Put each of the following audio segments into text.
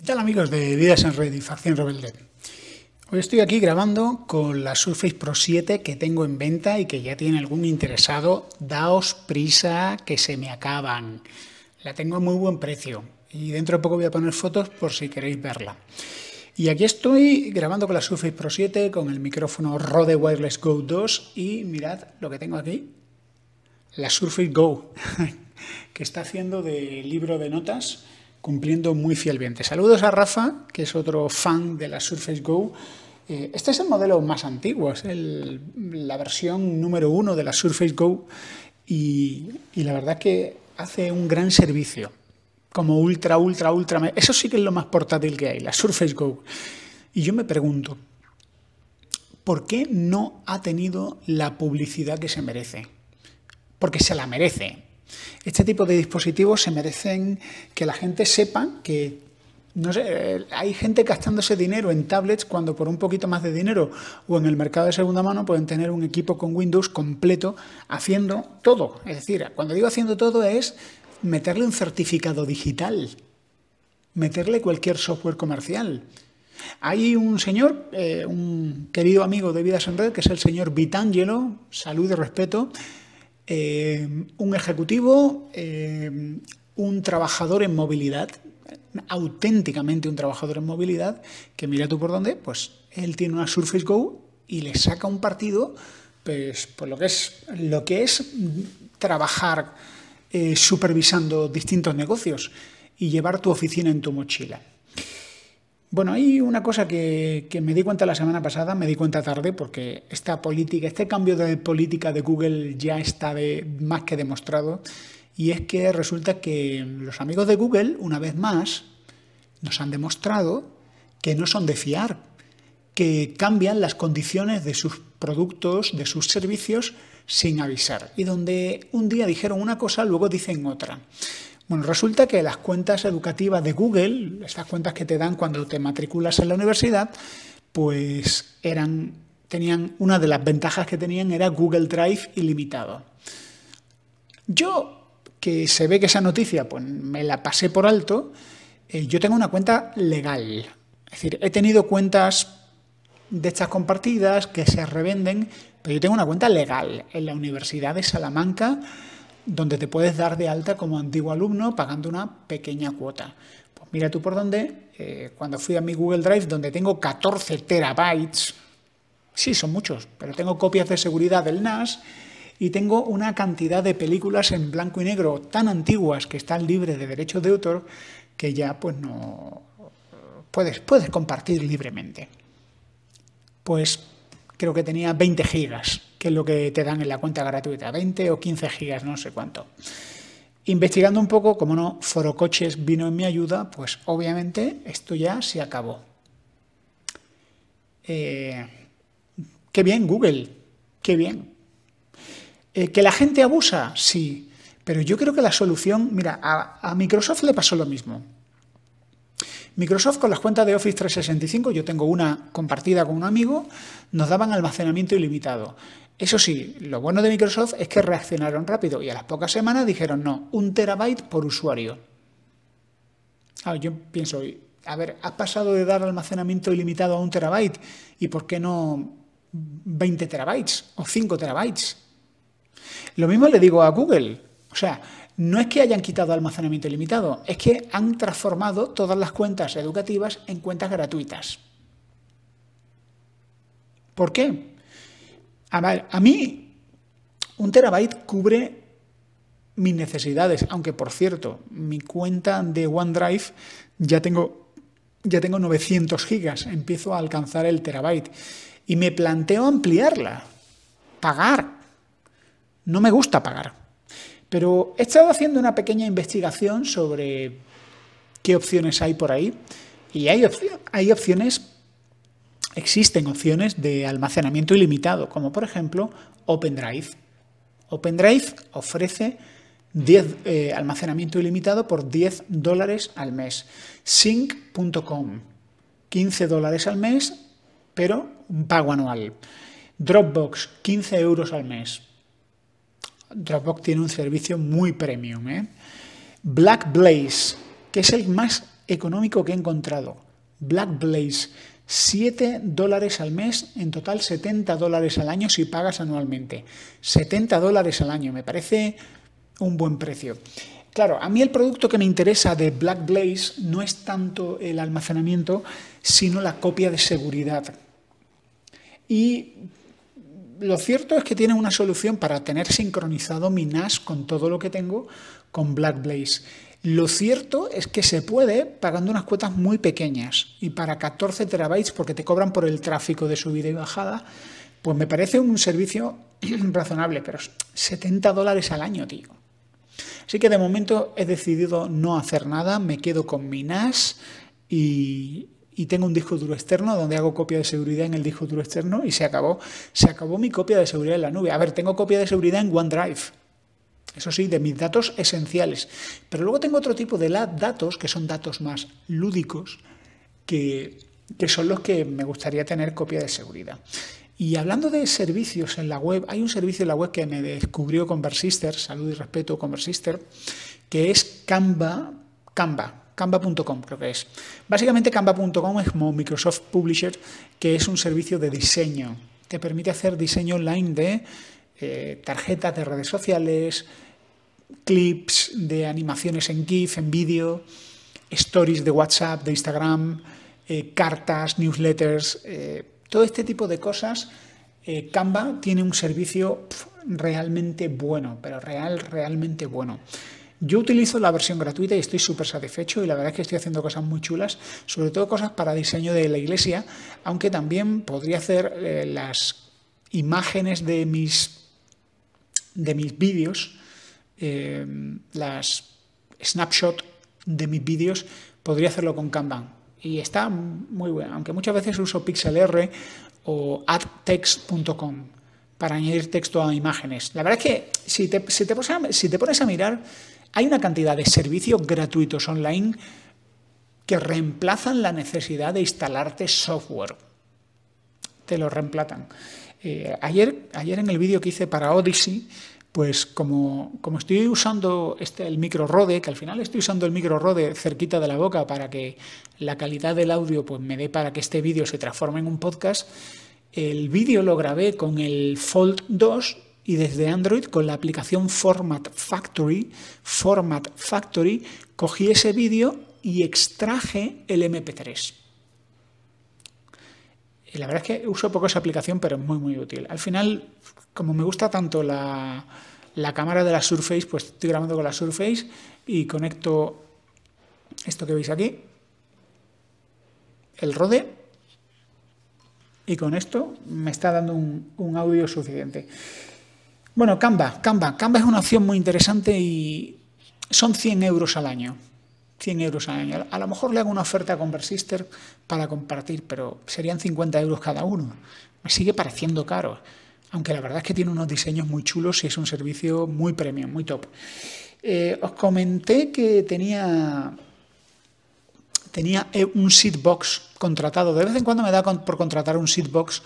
¿Qué tal amigos de Vidas en Red y Facción Rebelde? Hoy estoy aquí grabando con la Surface Pro 7 que tengo en venta y que ya tiene algún interesado. Daos prisa que se me acaban. La tengo a muy buen precio y dentro de poco voy a poner fotos por si queréis verla. Y aquí estoy grabando con la Surface Pro 7 con el micrófono Rode Wireless Go 2 y mirad lo que tengo aquí. La Surface Go, que está haciendo de libro de notas cumpliendo muy fielmente. Saludos a Rafa, que es otro fan de la Surface Go. Eh, este es el modelo más antiguo, es la versión número uno de la Surface Go y, y la verdad es que hace un gran servicio, como ultra, ultra, ultra... Eso sí que es lo más portátil que hay, la Surface Go. Y yo me pregunto, ¿por qué no ha tenido la publicidad que se merece? Porque se la merece, este tipo de dispositivos se merecen que la gente sepa que no eh, hay gente gastándose dinero en tablets cuando por un poquito más de dinero o en el mercado de segunda mano pueden tener un equipo con Windows completo haciendo todo. Es decir, cuando digo haciendo todo es meterle un certificado digital, meterle cualquier software comercial. Hay un señor, eh, un querido amigo de Vidas en Red, que es el señor Vitangelo, salud y respeto, eh, un ejecutivo, eh, un trabajador en movilidad, auténticamente un trabajador en movilidad, que mira tú por dónde, pues él tiene una Surface Go y le saca un partido, pues por lo que es, lo que es trabajar eh, supervisando distintos negocios y llevar tu oficina en tu mochila. Bueno, hay una cosa que, me di cuenta la semana pasada, me di cuenta tarde, porque esta política, este cambio de política de Google ya está de, más que demostrado, y es que resulta que los amigos de Google, una vez más, nos han demostrado que no son de fiar, que cambian las condiciones de sus productos, de sus servicios, sin avisar, y donde un día dijeron una cosa, luego dicen otra. Bueno, resulta que las cuentas educativas de Google, estas cuentas que te dan cuando te matriculas en la universidad, pues eran, tenían una de las ventajas que tenían era Google Drive ilimitado. Yo, que se ve que esa noticia, pues me la pasé por alto, eh, yo tengo una cuenta legal. Es decir, he tenido cuentas de estas compartidas que se revenden, pero yo tengo una cuenta legal en la Universidad de Salamanca donde te puedes dar de alta como antiguo alumno pagando una pequeña cuota. Pues mira tú por dónde, eh, cuando fui a mi Google Drive, donde tengo 14 terabytes, sí, son muchos, pero tengo copias de seguridad del NAS y tengo una cantidad de películas en blanco y negro tan antiguas que están libres de derechos de autor que ya pues no puedes, puedes compartir libremente. Pues creo que tenía 20 gigas que es lo que te dan en la cuenta gratuita, 20 o 15 gigas, no sé cuánto. Investigando un poco, como no, Forocoches vino en mi ayuda, pues obviamente esto ya se acabó. Eh, qué bien, Google, qué bien. Eh, ¿Que la gente abusa? Sí, pero yo creo que la solución, mira, a Microsoft le pasó lo mismo. Microsoft con las cuentas de Office 365, yo tengo una compartida con un amigo, nos daban almacenamiento ilimitado. Eso sí, lo bueno de Microsoft es que reaccionaron rápido y a las pocas semanas dijeron no, un terabyte por usuario. Ah, yo pienso, a ver, ¿ha pasado de dar almacenamiento ilimitado a un terabyte y por qué no 20 terabytes o 5 terabytes. Lo mismo le digo a Google. O sea, no es que hayan quitado almacenamiento ilimitado, es que han transformado todas las cuentas educativas en cuentas gratuitas. ¿Por qué? A, a mí un terabyte cubre mis necesidades, aunque por cierto, mi cuenta de OneDrive ya tengo, ya tengo 900 gigas, empiezo a alcanzar el terabyte y me planteo ampliarla, pagar. No me gusta pagar. Pero he estado haciendo una pequeña investigación sobre qué opciones hay por ahí. Y hay, opciones, existen opciones de almacenamiento ilimitado, como por ejemplo OpenDrive. OpenDrive ofrece 10, eh, almacenamiento ilimitado por 10 dólares al mes. Sync.com, 15 dólares al mes, pero un pago anual. Dropbox, 15 euros al mes. Dropbox tiene un servicio muy premium. ¿eh? Black Blaze, que es el más económico que he encontrado. Black Blaze, 7 dólares al mes, en total 70 dólares al año si pagas anualmente. 70 dólares al año, me parece un buen precio. Claro, a mí el producto que me interesa de Black Blaze no es tanto el almacenamiento, sino la copia de seguridad. Y lo cierto es que tiene una solución para tener sincronizado mi NAS con todo lo que tengo con Blackblaze. Lo cierto es que se puede pagando unas cuotas muy pequeñas y para 14 terabytes porque te cobran por el tráfico de subida y bajada, pues me parece un servicio razonable, pero 70 dólares al año, tío. Así que de momento he decidido no hacer nada, me quedo con mi NAS y, y tengo un disco duro externo donde hago copia de seguridad en el disco duro externo y se acabó. Se acabó mi copia de seguridad en la nube. A ver, tengo copia de seguridad en OneDrive. Eso sí, de mis datos esenciales. Pero luego tengo otro tipo de datos, que son datos más lúdicos, que, son los que me gustaría tener copia de seguridad. Y hablando de servicios en la web, hay un servicio en la web que me descubrió Conversister, salud y respeto Conversister, que es Canva, Canva, Canva.com creo que es. Básicamente Canva.com es como Microsoft Publisher, que es un servicio de diseño. Te permite hacer diseño online de eh, tarjetas de redes sociales, clips de animaciones en GIF, en vídeo, stories de WhatsApp, de Instagram, eh, cartas, newsletters, eh, todo este tipo de cosas. Canva tiene un servicio realmente bueno, pero real, realmente bueno. Yo utilizo la versión gratuita y estoy súper satisfecho y la verdad es que estoy haciendo cosas muy chulas, sobre todo cosas para diseño de la iglesia, aunque también podría hacer eh, las imágenes de mis, de mis vídeos, eh, las snapshot de mis vídeos, podría hacerlo con Kanban. Y está muy bueno, aunque muchas veces uso PixelR o addtext.com para añadir texto a imágenes. La verdad es que si si te, si te pones a mirar, hay una cantidad de servicios gratuitos online que reemplazan la necesidad de instalarte software. Te lo reemplazan. Eh, ayer, ayer en el vídeo que hice para Odyssey, pues como, como estoy usando este, el micro Rode, que al final estoy usando el micro Rode cerquita de la boca para que la calidad del audio pues, me dé para que este vídeo se transforme en un podcast, el vídeo lo grabé con el Fold 2 y desde Android con la aplicación Format Factory, Format Factory, cogí ese vídeo y extraje el MP3. Y la verdad es que uso poco esa aplicación, pero es muy, muy útil. Al final, como me gusta tanto la, la cámara de la Surface, pues estoy grabando con la Surface y conecto esto que veis aquí, el Rode, y con esto me está dando un, un audio suficiente. Bueno, Canva, Canva. Canva es una opción muy interesante y son 100 euros al año. 100 euros al año. A lo mejor le hago una oferta a Versister para compartir, pero serían 50 euros cada uno. Me sigue pareciendo caro, aunque la verdad es que tiene unos diseños muy chulos y es un servicio muy premium, muy top. Eh, os comenté que tenía, tenía eh, un seatbox contratado. De vez en cuando me da por contratar un seedbox,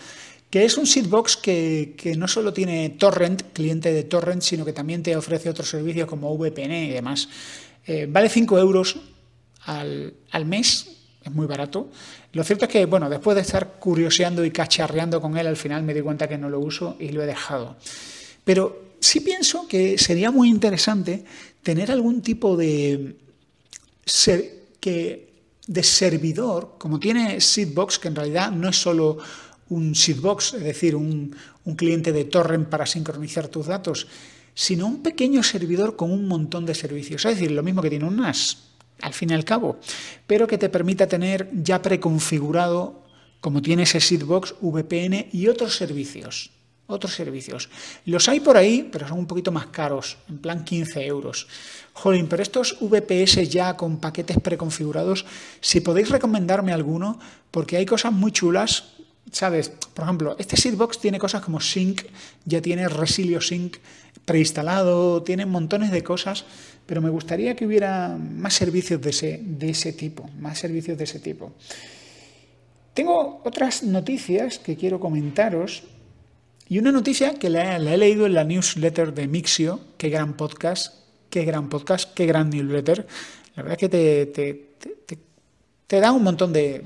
que es un seedbox que, que no solo tiene torrent, cliente de torrent, sino que también te ofrece otros servicios como VPN y demás. Eh, vale 5 euros al, al mes, es muy barato. Lo cierto es que, bueno, después de estar curioseando y cacharreando con él, al final me di cuenta que no lo uso y lo he dejado. Pero sí pienso que sería muy interesante tener algún tipo de... Ser, que de servidor, como tiene Seedbox, que en realidad no es solo un seedbox, es decir, un, un cliente de torrent para sincronizar tus datos, sino un pequeño servidor con un montón de servicios. Es decir, lo mismo que tiene un NAS, al fin y al cabo, pero que te permita tener ya preconfigurado, como tiene ese seedbox, VPN y otros servicios otros servicios. Los hay por ahí, pero son un poquito más caros, en plan 15 euros. Jolín, pero estos VPS ya con paquetes preconfigurados, si podéis recomendarme alguno, porque hay cosas muy chulas, ¿sabes? Por ejemplo, este Seedbox tiene cosas como Sync, ya tiene Resilio Sync preinstalado, tiene montones de cosas, pero me gustaría que hubiera más servicios de ese, de ese tipo, más servicios de ese tipo. Tengo otras noticias que quiero comentaros y una noticia que la, he leído en la newsletter de Mixio, qué gran podcast, qué gran podcast, qué gran newsletter. La verdad es que te, da un montón de,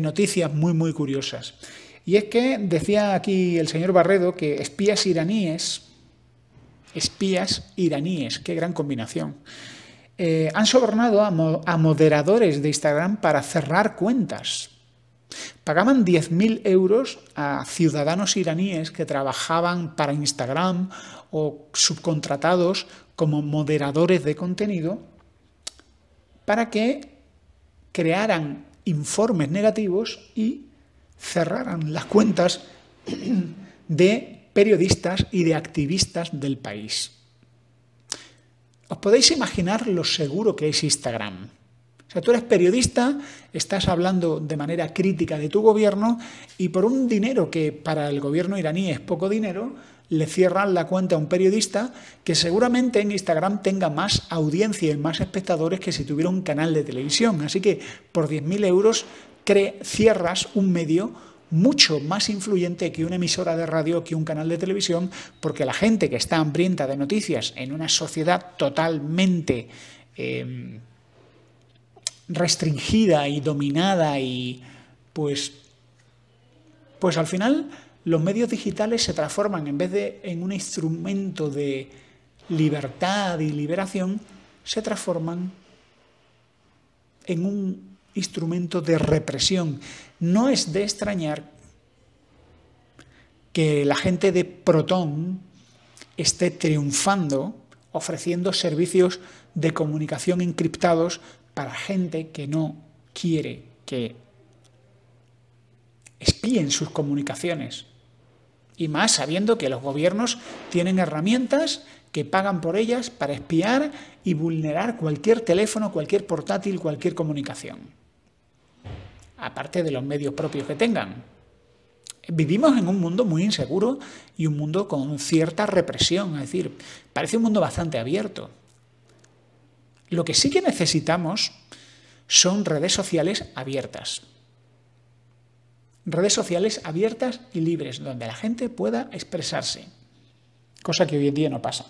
noticias muy, muy curiosas. Y es que decía aquí el señor Barredo que espías iraníes, espías iraníes, qué gran combinación. Eh, han sobornado a, moderadores de Instagram para cerrar cuentas. Pagaban 10.000 euros a ciudadanos iraníes que trabajaban para Instagram o subcontratados como moderadores de contenido para que crearan informes negativos y cerraran las cuentas de periodistas y de activistas del país. Os podéis imaginar lo seguro que es Instagram. O sea, tú eres periodista, estás hablando de manera crítica de tu gobierno y por un dinero que para el gobierno iraní es poco dinero, le cierran la cuenta a un periodista que seguramente en Instagram tenga más audiencia y más espectadores que si tuviera un canal de televisión. Así que por 10.000 euros cierras un medio mucho más influyente que una emisora de radio, que un canal de televisión, porque la gente que está hambrienta de noticias en una sociedad totalmente... Em, restringida y dominada y pues pues al final los medios digitales se transforman en vez de en un instrumento de libertad y liberación se transforman en un instrumento de represión. No es de extrañar que la gente de Proton esté triunfando ofreciendo servicios de comunicación encriptados para gente que no quiere que espíen sus comunicaciones. Y más sabiendo que los gobiernos tienen herramientas que pagan por ellas para espiar y vulnerar cualquier teléfono, cualquier portátil, cualquier comunicación. Aparte de los medios propios que tengan. Vivimos en un mundo muy inseguro y un mundo con cierta represión, es decir, parece un mundo bastante abierto, lo que sí que necesitamos son redes sociales abiertas. Redes sociales abiertas y libres, donde la gente pueda expresarse, cosa que hoy en día no pasa.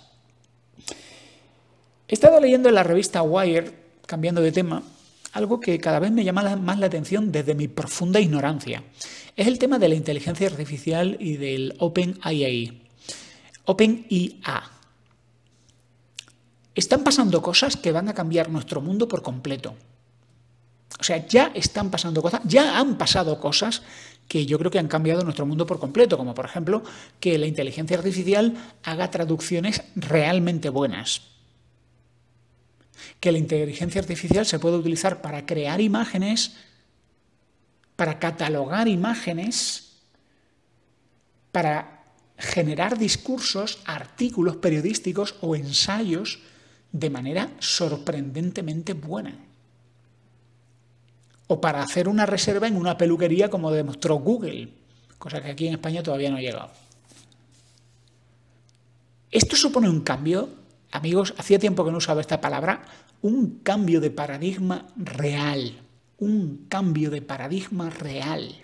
He estado leyendo en la revista Wire, cambiando de tema, algo que cada vez me llama más la atención desde mi profunda ignorancia. Es el tema de la inteligencia artificial y del Open OpenIA. Están pasando cosas que van a cambiar nuestro mundo por completo. O sea, ya están pasando cosas, ya han pasado cosas que yo creo que han cambiado nuestro mundo por completo, como por ejemplo que la inteligencia artificial haga traducciones realmente buenas. Que la inteligencia artificial se pueda utilizar para crear imágenes, para catalogar imágenes, para generar discursos, artículos periodísticos o ensayos de manera sorprendentemente buena. O para hacer una reserva en una peluquería como demostró Google, cosa que aquí en España todavía no ha llegado. Esto supone un cambio, amigos, hacía tiempo que no usaba esta palabra, un cambio de paradigma real, un cambio de paradigma real.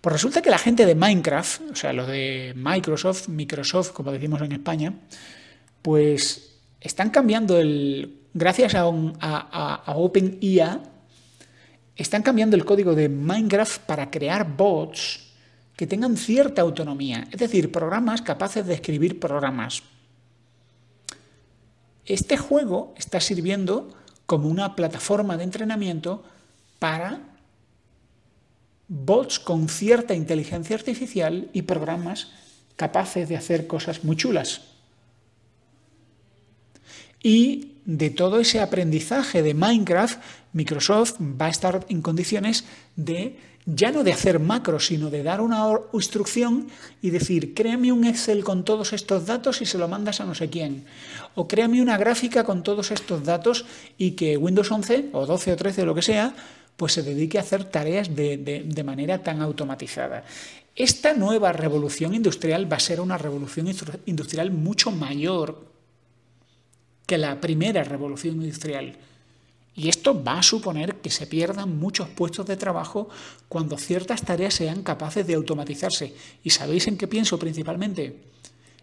Pues resulta que la gente de Minecraft, o sea, los de Microsoft, Microsoft, como decimos en España, pues están cambiando el. Gracias a, están cambiando el código de Minecraft para crear bots que tengan cierta autonomía, es decir, programas capaces de escribir programas. Este juego está sirviendo como una plataforma de entrenamiento para bots con cierta inteligencia artificial y programas capaces de hacer cosas muy chulas. Y de todo ese aprendizaje de Minecraft, Microsoft va a estar en condiciones de ya no de hacer macro, sino de dar una instrucción y decir, créame un Excel con todos estos datos y se lo mandas a no sé quién. O créame una gráfica con todos estos datos y que Windows 11 o 12 o 13 o lo que sea, pues se dedique a hacer tareas de, de manera tan automatizada. Esta nueva revolución industrial va a ser una revolución industrial mucho mayor que la primera revolución industrial. Y esto va a suponer que se pierdan muchos puestos de trabajo cuando ciertas tareas sean capaces de automatizarse. ¿Y sabéis en qué pienso principalmente?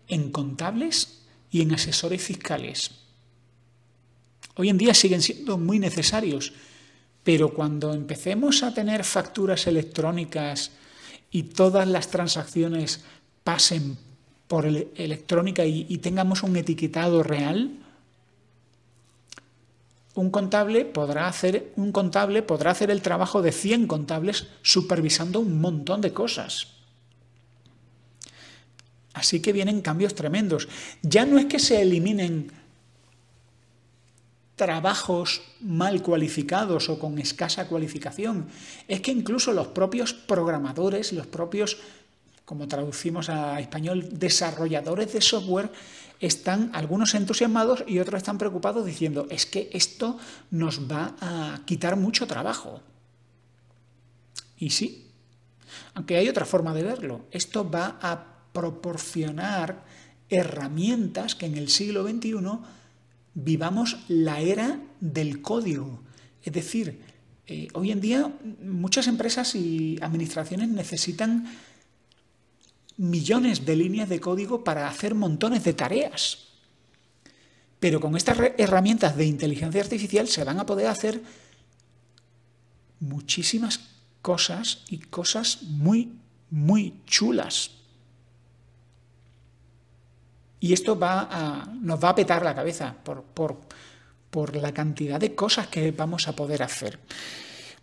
En contables y en asesores fiscales. Hoy en día siguen siendo muy necesarios, pero cuando empecemos a tener facturas electrónicas y todas las transacciones pasen por electrónica y tengamos un etiquetado real, un contable podrá hacer, un contable podrá hacer el trabajo de 100 contables supervisando un montón de cosas. Así que vienen cambios tremendos. Ya no es que se eliminen trabajos mal cualificados o con escasa cualificación, es que incluso los propios programadores, los propios, como traducimos a español, desarrolladores de software, están algunos entusiasmados y otros están preocupados diciendo, es que esto nos va a quitar mucho trabajo. Y sí, aunque hay otra forma de verlo, esto va a proporcionar herramientas que en el siglo XXI vivamos la era del código. Es decir, eh, hoy en día muchas empresas y administraciones necesitan millones de líneas de código para hacer montones de tareas. Pero con estas herramientas de inteligencia artificial se van a poder hacer muchísimas cosas y cosas muy, muy chulas. Y esto va a, nos va a petar la cabeza por, por la cantidad de cosas que vamos a poder hacer.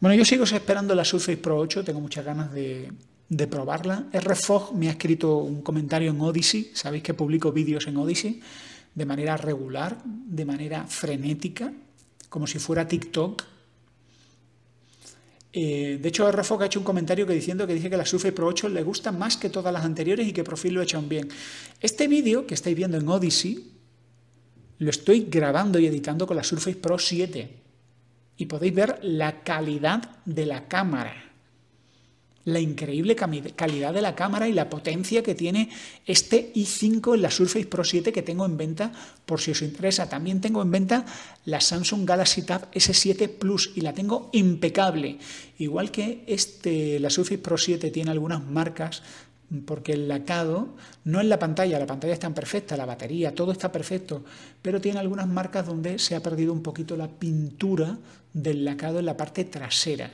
Bueno, yo sigo esperando la Surface Pro 8, tengo muchas ganas de, de probarla. RFog me ha escrito un comentario en Odyssey, sabéis que publico vídeos en Odyssey, de manera regular, de manera frenética, como si fuera TikTok. Eh, de hecho, RFOG ha hecho un comentario que diciendo que dije que la Surface Pro 8 le gusta más que todas las anteriores y que Profil lo ha bien. Este vídeo que estáis viendo en Odyssey lo estoy grabando y editando con la Surface Pro 7 y podéis ver la calidad de la cámara la increíble calidad de la cámara y la potencia que tiene este i5 en la Surface Pro 7 que tengo en venta por si os interesa. También tengo en venta la Samsung Galaxy Tab S7 Plus y la tengo impecable. Igual que este, la Surface Pro 7 tiene algunas marcas mm, porque el lacado no es la pantalla, la pantalla está perfecta, la batería, todo está perfecto, pero tiene algunas marcas donde se ha perdido un poquito la pintura del lacado en la parte trasera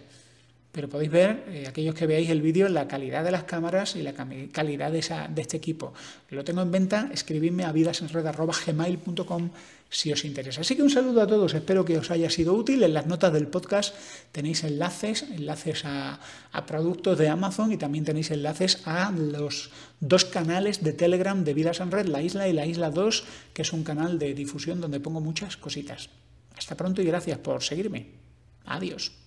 pero podéis ver, eh, aquellos que veáis el vídeo, la calidad de las cámaras y la calidad de, este equipo. Lo tengo en venta, escribidme a vidasenred.gmail.com si os interesa. Así que un saludo a todos, espero que os haya sido útil. En las notas del podcast tenéis enlaces, enlaces a, a, productos de Amazon y también tenéis enlaces a los dos canales de Telegram de Vidas en Red, la Isla y la Isla 2, que es un canal de difusión donde pongo muchas cositas. Hasta pronto y gracias por seguirme. Adiós.